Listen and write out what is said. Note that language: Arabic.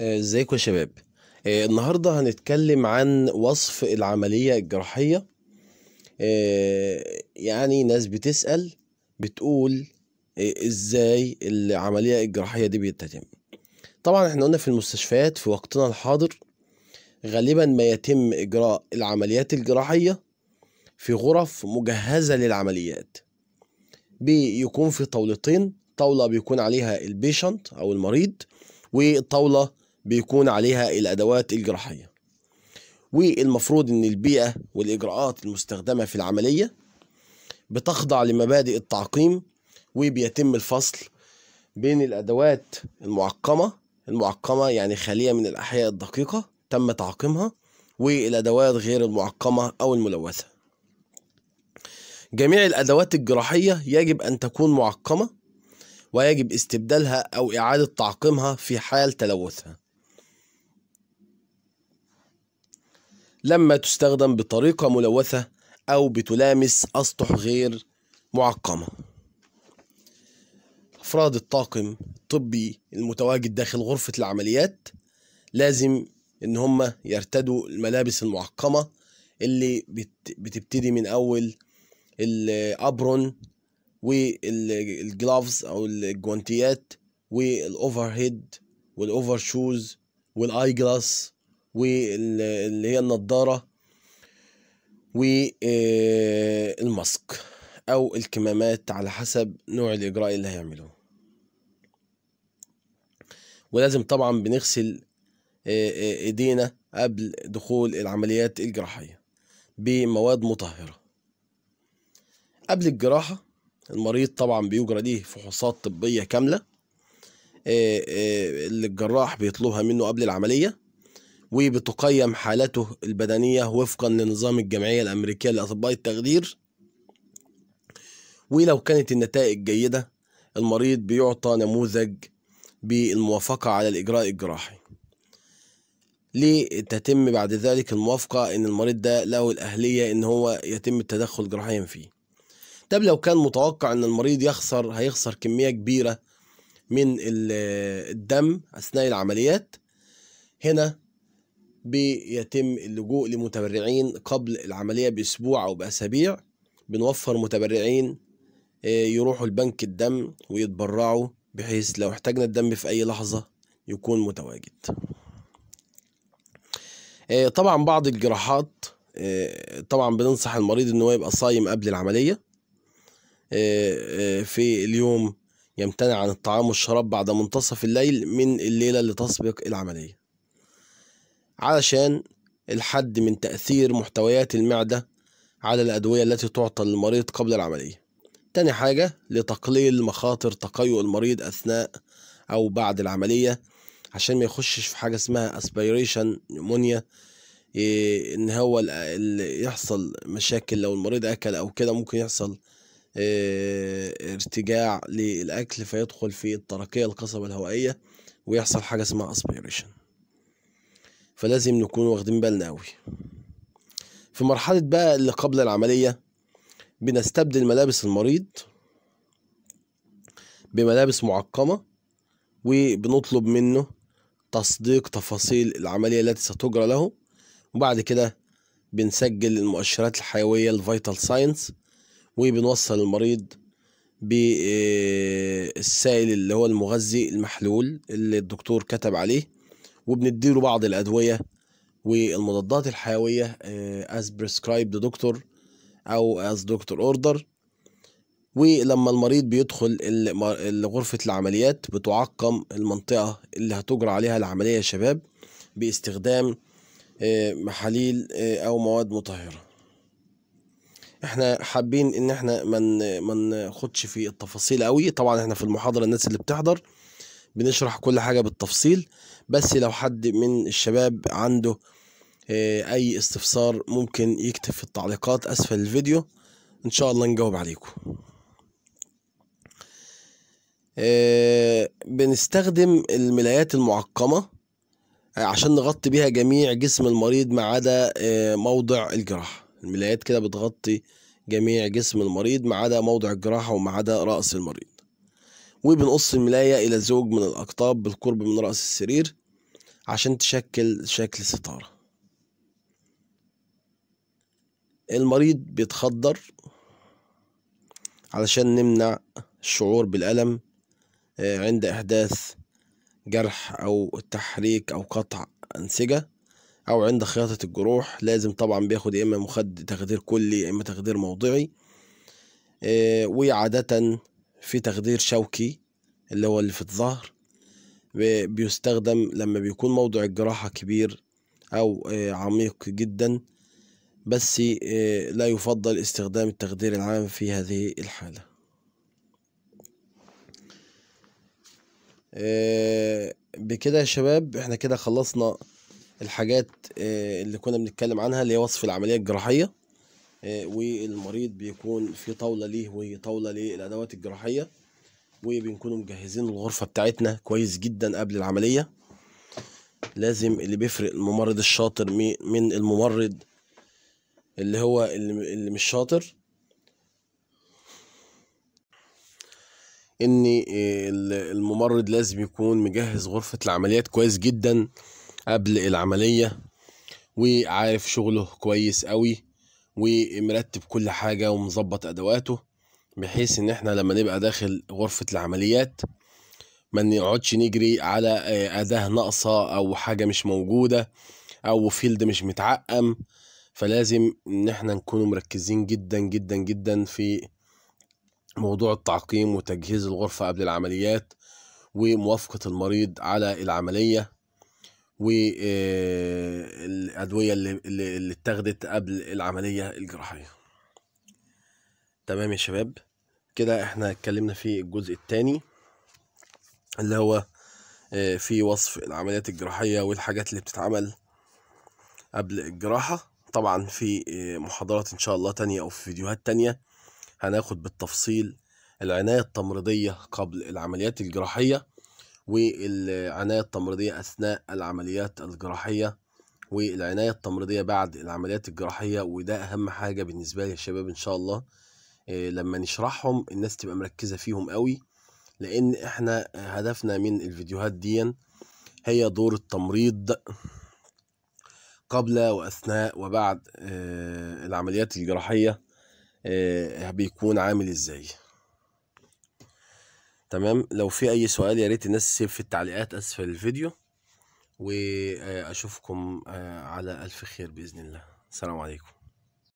آه، ازيكم يا شباب آه، النهارده هنتكلم عن وصف العملية الجراحية آه، يعني ناس بتسأل بتقول ازاي العملية الجراحية دي بيتتم طبعا احنا قلنا في المستشفيات في وقتنا الحاضر غالبا ما يتم إجراء العمليات الجراحية في غرف مجهزة للعمليات بيكون في طاولتين طاولة بيكون عليها البيشنت أو المريض وطاولة بيكون عليها الأدوات الجراحية والمفروض أن البيئة والإجراءات المستخدمة في العملية بتخضع لمبادئ التعقيم وبيتم الفصل بين الأدوات المعقمة المعقمة يعني خالية من الأحياء الدقيقة تم تعقيمها والأدوات غير المعقمة أو الملوثة جميع الأدوات الجراحية يجب أن تكون معقمة ويجب استبدالها أو إعادة تعقيمها في حال تلوثها لما تستخدم بطريقة ملوثة أو بتلامس أسطح غير معقمة أفراد الطاقم الطبي المتواجد داخل غرفة العمليات لازم إن هم يرتدوا الملابس المعقمة اللي بتبتدي من أول الأبرون والجلافز أو الجوانتيات والأوفر هيد والأوفر شوز والآي جلاس واللي هي النضارة والماسك أو الكمامات على حسب نوع الإجراء اللي هيعمله ولازم طبعا بنغسل آه، آه، ايدينا قبل دخول العمليات الجراحية بمواد مطهرة قبل الجراحة المريض طبعا بيجرى ليه فحوصات طبية كاملة آه، اللي الجراح بيطلبها منه قبل العملية وبتقيم حالته البدنية وفقا لنظام الجمعية الأمريكية لأطباء التخدير ولو كانت النتائج جيدة المريض بيعطى نموذج بالموافقة على الإجراء الجراحي ليه تتم بعد ذلك الموافقة إن المريض ده له الأهلية إن هو يتم التدخل جراحيا فيه طب لو كان متوقع إن المريض يخسر هيخسر كمية كبيرة من الدم أثناء العمليات هنا بيتم اللجوء لمتبرعين قبل العملية بأسبوع أو بأسابيع بنوفر متبرعين آه، يروحوا لبنك الدم ويتبرعوا بحيث لو احتاجنا الدم في أي لحظة يكون متواجد آه، طبعا بعض الجراحات آه، طبعا بننصح المريض ان هو يبقى صايم قبل العملية في اليوم يمتنع عن الطعام والشراب بعد منتصف الليل من الليلة اللي تسبق العملية علشان الحد من تأثير محتويات المعدة على الأدوية التي تعطى للمريض قبل العملية تاني حاجة لتقليل مخاطر تقيؤ المريض أثناء أو بعد العملية عشان ما يخشش في حاجة اسمها اسبيريشن نيمونيا ان هو اللي يحصل مشاكل لو المريض اكل او كده ممكن يحصل إيه، ارتجاع للاكل فيدخل في الترقية القصبة الهوائية ويحصل حاجة اسمها اسبيريشن فلازم نكون واخدين بالنا قوي في مرحلة بقى اللي قبل العملية بنستبدل ملابس المريض بملابس معقمة وبنطلب منه تصديق تفاصيل العملية التي ستجرى له وبعد كده بنسجل المؤشرات الحيوية الفيتال ساينس وبنوصل المريض بالسائل آه، اللي هو المغذي المحلول اللي الدكتور كتب عليه وبنديله بعض الادويه والمضادات الحيويه از آه، prescribed دكتور او از دكتور اوردر ولما المريض بيدخل غرفة العمليات بتعقم المنطقة اللي هتجرى عليها العملية يا شباب باستخدام آه، محاليل آه، أو مواد مطهرة احنا حابين ان احنا ما ناخدش في التفاصيل قوي طبعا احنا في المحاضرة الناس اللي بتحضر بنشرح كل حاجة بالتفصيل بس لو حد من الشباب عنده آه، أي استفسار ممكن يكتب في التعليقات أسفل الفيديو إن شاء الله نجاوب عليكم آه، بنستخدم الملايات المعقمة آه، عشان نغطي بيها جميع جسم المريض ما عدا موضع الجراحة الملايات كده بتغطي جميع جسم المريض ما عدا موضع الجراحة وما عدا رأس المريض وبنقص الملاية إلى زوج من الأقطاب بالقرب من رأس السرير عشان تشكل شكل ستارة المريض بيتخدر علشان نمنع الشعور بالألم آه، عند إحداث جرح أو تحريك أو قطع أنسجة أو عند خياطة الجروح لازم طبعا بياخد يا إما مخد تخدير كلي يا إما تخدير موضعي آه، وعادة في تخدير شوكي اللي هو اللي في الظهر بيستخدم لما بيكون موضع الجراحة كبير أو آه، عميق جدا بس آه، لا يفضل استخدام التخدير العام في هذه الحالة آه، بكده يا شباب احنا كده خلصنا الحاجات اللي كنا بنتكلم عنها اللي هي وصف العملية الجراحية آه، والمريض بيكون في طاوله ليه طاوله للادوات الجراحيه وبنكونوا مجهزين الغرفه بتاعتنا كويس جدا قبل العمليه لازم اللي بيفرق الممرض الشاطر من الممرض اللي هو اللي مش شاطر ان آه، الممرض لازم يكون مجهز غرفة العمليات كويس جدا قبل العملية وعارف شغله كويس قوي ومرتب كل حاجة ومظبط أدواته بحيث إن إحنا لما نبقى داخل غرفة العمليات ما نقعدش نجري على آه، أداة ناقصة أو حاجة مش موجودة أو فيلد مش متعقم فلازم إن إحنا نكون مركزين جدا جدا جدا في موضوع التعقيم وتجهيز الغرفة قبل العمليات وموافقة المريض على العملية والادويه آه، اللي اللي اتاخدت قبل العمليه الجراحيه تمام يا شباب كده احنا اتكلمنا في الجزء الثاني اللي هو آه، في وصف العمليات الجراحيه والحاجات اللي بتتعمل قبل الجراحه طبعا في آه، محاضرات ان شاء الله تانية او في فيديوهات تانية هناخد بالتفصيل العناية التمريضية قبل العمليات الجراحية والعناية التمريضية أثناء العمليات الجراحية والعناية التمريضية بعد العمليات الجراحية وده أهم حاجة بالنسبة لي يا شباب إن شاء الله آه، لما نشرحهم الناس تبقى مركزة فيهم قوي لأن إحنا هدفنا من الفيديوهات دي هي دور التمريض قبل وأثناء وبعد آه، العمليات الجراحية آه، بيكون عامل إزاي تمام لو في اي سؤال يا ريت الناس تسيب في التعليقات اسفل الفيديو واشوفكم آه، على الف خير باذن الله السلام عليكم